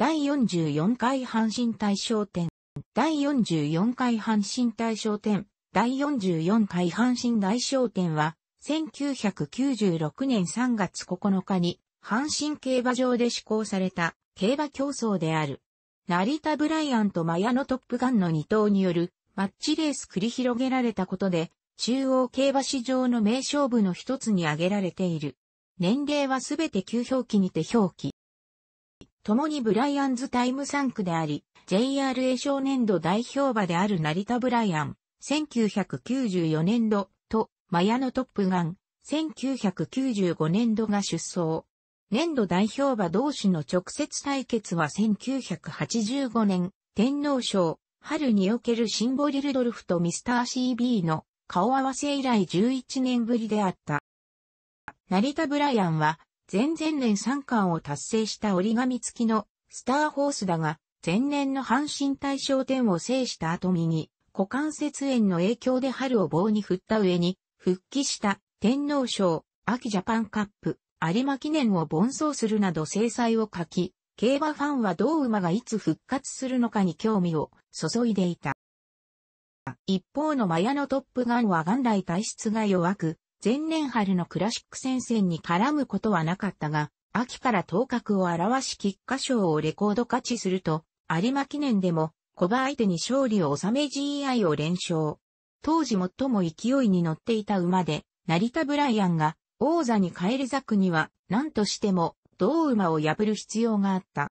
第44回阪神大賞典、第44回阪神大賞典、第44回阪神大賞典は、1996年3月9日に、阪神競馬場で施行された、競馬競争である。成田ブライアンとマヤのトップガンの二頭による、マッチレース繰り広げられたことで、中央競馬市場の名勝負の一つに挙げられている。年齢はすべて急表記にて表記。共にブライアンズタイム3区であり、JRA 少年度代表馬である成田ブライアン、1994年度と、マヤのトップガン、1995年度が出走。年度代表馬同士の直接対決は1985年、天皇賞、春におけるシンボリルドルフとミスター CB の顔合わせ以来11年ぶりであった。成田ブライアンは前々年3冠を達成した折り紙付きのスターホースだが、前年の阪神大賞典を制した後右、股関節炎の影響で春を棒に振った上に、復帰した天皇賞、秋ジャパンカップ、有馬記念を奔走するなど制裁を書き、競馬ファンはどう馬がいつ復活するのかに興味を注いでいた。一方のマヤのトップガンは元来体質が弱く、前年春のクラシック戦線に絡むことはなかったが、秋から頭角を表し菊花賞をレコード勝ちすると、有馬記念でも、小馬相手に勝利を収め GI を連勝。当時最も勢いに乗っていた馬で、成田ブライアンが王座に返り咲くには、何としても、同馬を破る必要があった。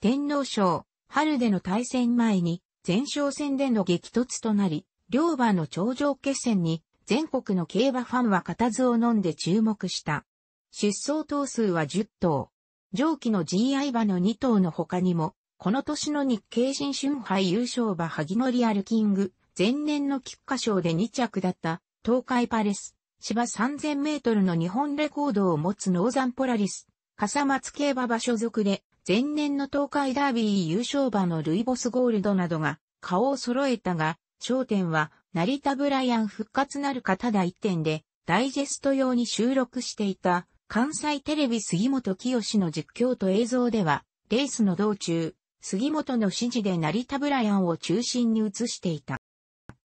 天皇賞、春での対戦前に、前哨戦での激突となり、両馬の頂上決戦に全国の競馬ファンは固唾を飲んで注目した。出走頭数は10頭。上記の GI 馬の2頭の他にも、この年の日経新春杯優勝馬萩野リアルキング、前年の菊花賞で2着だった東海パレス、芝3000メートルの日本レコードを持つノーザンポラリス、笠松競馬場所属で、前年の東海ダービー優勝馬のルイボスゴールドなどが顔を揃えたが、焦点は成田ブライアン復活なるかただ一点で、ダイジェスト用に収録していた、関西テレビ杉本清の実況と映像では、レースの道中、杉本の指示で成田ブライアンを中心に映していた。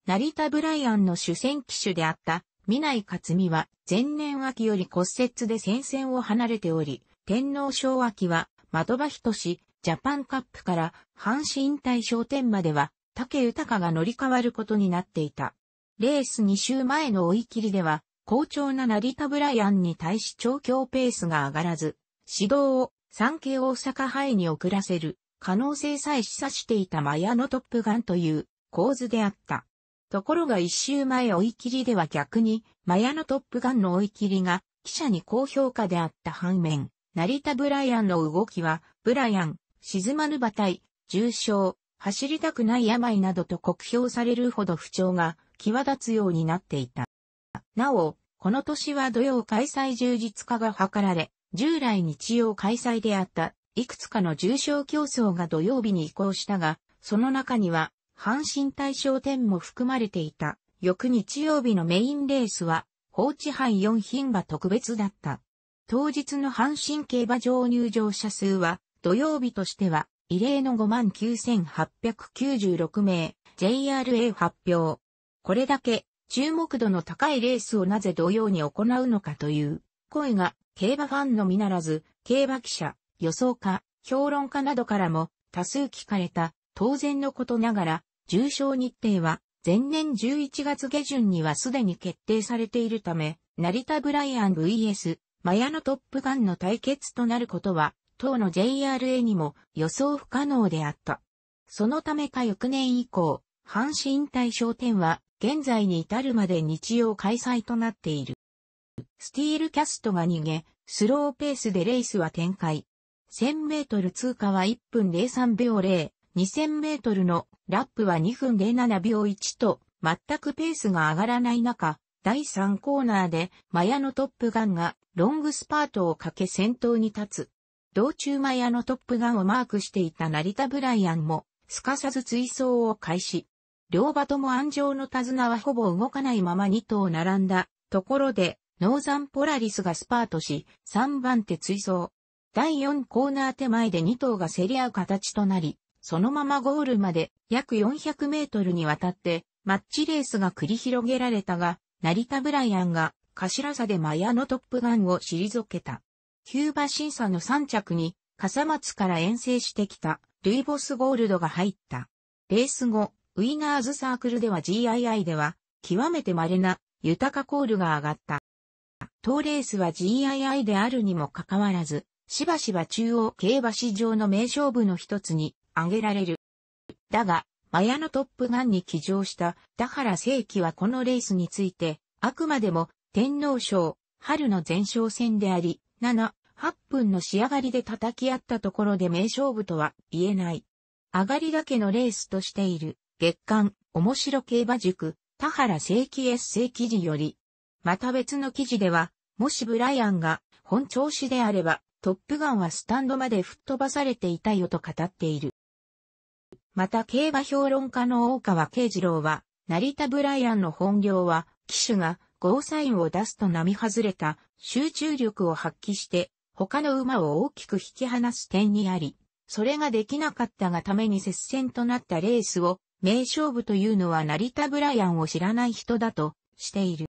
成田ブライアンの主戦機種であった、南井克美は、前年秋より骨折で戦線を離れており、天皇賞秋は、的場人氏。ジャパンカップから、阪神引退商店までは、武豊が乗り換わることになっていた。レース2周前の追い切りでは、好調な成田ブライアンに対し調教ペースが上がらず、指導を産経大阪杯に遅らせる可能性さえ示唆していたマヤのトップガンという構図であった。ところが一周前追い切りでは逆に、マヤのトップガンの追い切りが、記者に高評価であった反面、成田ブライアンの動きは、ブライアン、沈まぬ馬体、重傷、走りたくない病などと酷評されるほど不調が際立つようになっていた。なお、この年は土曜開催充実化が図られ、従来日曜開催であったいくつかの重症競争が土曜日に移行したが、その中には、阪神対象点も含まれていた。翌日曜日のメインレースは、放置杯4品馬特別だった。当日の阪神競馬場入場者数は、土曜日としては異例の59,896名、JRA 発表。これだけ注目度の高いレースをなぜ同様に行うのかという声が競馬ファンのみならず、競馬記者、予想家、評論家などからも多数聞かれた当然のことながら、重賞日程は前年11月下旬にはすでに決定されているため、成田ブライアン VS、マヤのトップガンの対決となることは当の JRA にも予想不可能であった。そのためか翌年以降、阪神対商店は現在に至るまで日曜開催となっている。スティールキャストが逃げ、スローペースでレースは展開。1000メートル通過は1分03秒0、2000メートルのラップは2分07秒1と、全くペースが上がらない中、第3コーナーで、マヤのトップガンがロングスパートをかけ先頭に立つ。道中マヤのトップガンをマークしていた成田ブライアンも、すかさず追走を開始。両馬とも安城の手綱はほぼ動かないまま2頭並んだところで、ノーザンポラリスがスパートし、3番手追走。第4コーナー手前で2頭が競り合う形となり、そのままゴールまで約400メートルにわたってマッチレースが繰り広げられたが、成田ブライアンが頭差でマヤのトップガンを退けた。キューバ審査の3着に、笠松から遠征してきた、ルイボスゴールドが入った。レース後、ウィナーズサークルでは GII では、極めて稀な、豊かコールが上がった。当レースは GII であるにもかかわらず、しばしば中央競馬市場の名勝負の一つに挙げられる。だが、マヤのトップガンに騎乗した田原正規はこのレースについて、あくまでも天皇賞、春の前哨戦であり、7、8分の仕上がりで叩き合ったところで名勝負とは言えない。上がりだけのレースとしている、月刊、面白競馬塾、田原正規エッセイ記事より。また別の記事では、もしブライアンが本調子であれば、トップガンはスタンドまで吹っ飛ばされていたよと語っている。また競馬評論家の大川慶次郎は、成田ブライアンの本業は、騎手がゴーサインを出すと並外れた集中力を発揮して他の馬を大きく引き離す点にあり、それができなかったがために接戦となったレースを名勝負というのは成田ブライアンを知らない人だとしている。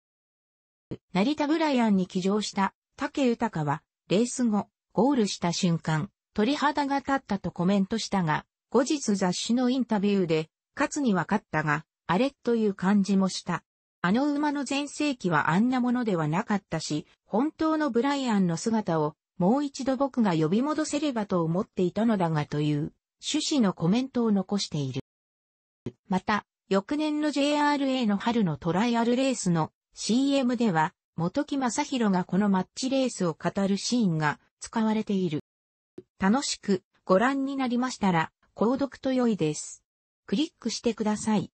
成田ブライアンに騎乗した竹豊はレース後、ゴールした瞬間、鳥肌が立ったとコメントしたが、後日雑誌のインタビューで、勝つに分かったが、あれという感じもした。あの馬の前世紀はあんなものではなかったし、本当のブライアンの姿をもう一度僕が呼び戻せればと思っていたのだがという趣旨のコメントを残している。また、翌年の JRA の春のトライアルレースの CM では、元木正宏がこのマッチレースを語るシーンが使われている。楽しくご覧になりましたら、購読と良いです。クリックしてください。